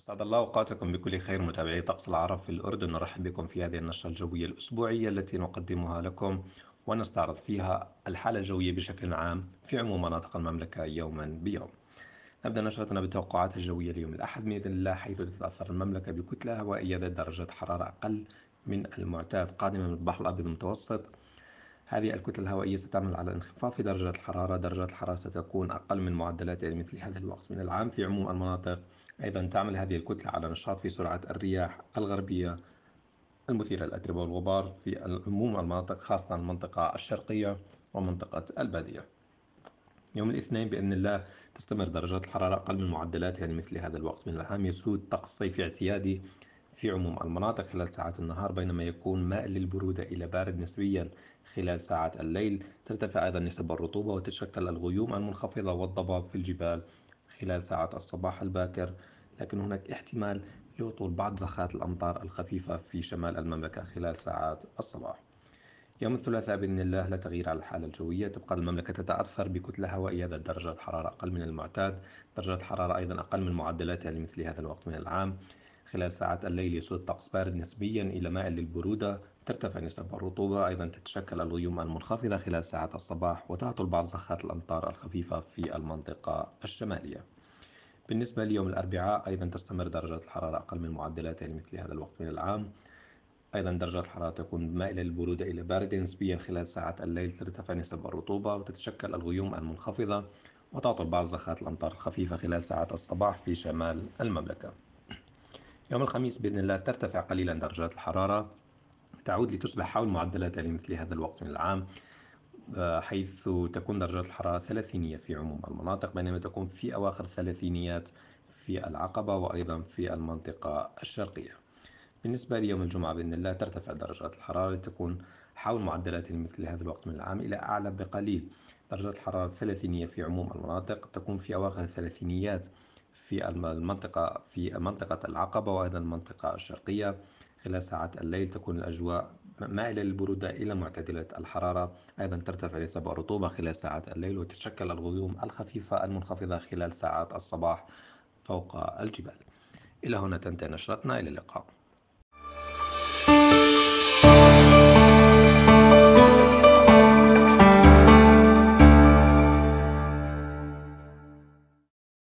أسعد الله أوقاتكم بكل خير متابعي طقس العرب في الأردن نرحب بكم في هذه النشرة الجوية الأسبوعية التي نقدمها لكم ونستعرض فيها الحالة الجوية بشكل عام في عموم مناطق المملكة يوما بيوم نبدأ نشرتنا بالتوقعات الجوية ليوم الأحد بإذن الله حيث تتأثر المملكة بكتلة هوائية ذات درجة حرارة أقل من المعتاد قادمة من البحر الأبيض المتوسط هذه الكتلة الهوائية ستعمل على انخفاض في درجات الحرارة درجات الحرارة ستكون أقل من معدلات يعني مثل هذا الوقت من العام في عموم المناطق أيضا تعمل هذه الكتلة على نشاط في سرعة الرياح الغربية المثيرة للأتربة والغبار في عموم المناطق خاصة المنطقة الشرقية ومنطقة البادية يوم الاثنين بإذن الله تستمر درجات الحرارة أقل من معدلاتها لمثل يعني هذا الوقت من العام يسود طقس صيفي اعتيادي في عموم المناطق خلال ساعات النهار بينما يكون ماء للبرودة إلى بارد نسبيا خلال ساعات الليل ترتفع أيضا نسب الرطوبة وتتشكل الغيوم المنخفضة والضباب في الجبال خلال ساعات الصباح الباكر لكن هناك احتمال لهطول بعض زخات الأمطار الخفيفة في شمال المملكة خلال ساعات الصباح يوم الثلاثاء بإذن الله لا تغيير على الحالة الجوية تبقى المملكة تتأثر بكتلة هوائية ذات درجات حرارة أقل من المعتاد درجات حرارة أيضا أقل من معدلاتها لمثل هذا الوقت من العام خلال ساعات الليل يسود الطقس بارد نسبيا إلى مائل للبرودة ترتفع نسب الرطوبة أيضا تتشكل الغيوم المنخفضة خلال ساعات الصباح وتعطل بعض زخات الأمطار الخفيفة في المنطقة الشمالية بالنسبة ليوم الأربعاء أيضا تستمر درجات الحرارة أقل من معدلاتها لمثل هذا الوقت من العام أيضا درجات الحرارة تكون مائلة للبرودة إلى باردة نسبيا خلال ساعات الليل ترتفع نسب الرطوبة وتتشكل الغيوم المنخفضة وتعطل بعض زخات الأمطار الخفيفة خلال ساعات الصباح في شمال المملكة يوم الخميس بإذن الله ترتفع قليلا درجات الحرارة تعود لتصبح حول معدلاتها لمثل هذا الوقت من العام آه، حيث تكون درجات الحرارة ثلاثينية في عموم المناطق بينما تكون في أواخر الثلاثينيات في العقبة وأيضا في المنطقة الشرقية بالنسبة ليوم الجمعة بإذن الله ترتفع درجات الحرارة لتكون حول معدلات مثل هذا الوقت من العام إلى أعلى بقليل درجات الحرارة الثلاثينية في عموم المناطق تكون في أواخر الثلاثينيات في المنطقة في منطقة العقبة وأيضا المنطقة الشرقية خلال ساعات الليل تكون الأجواء مائلة للبرودة إلى معتدلة الحرارة أيضا ترتفع نسبة الرطوبة خلال ساعات الليل وتتشكل الغيوم الخفيفة المنخفضة خلال ساعات الصباح فوق الجبال إلى هنا تنتهي نشرتنا إلى اللقاء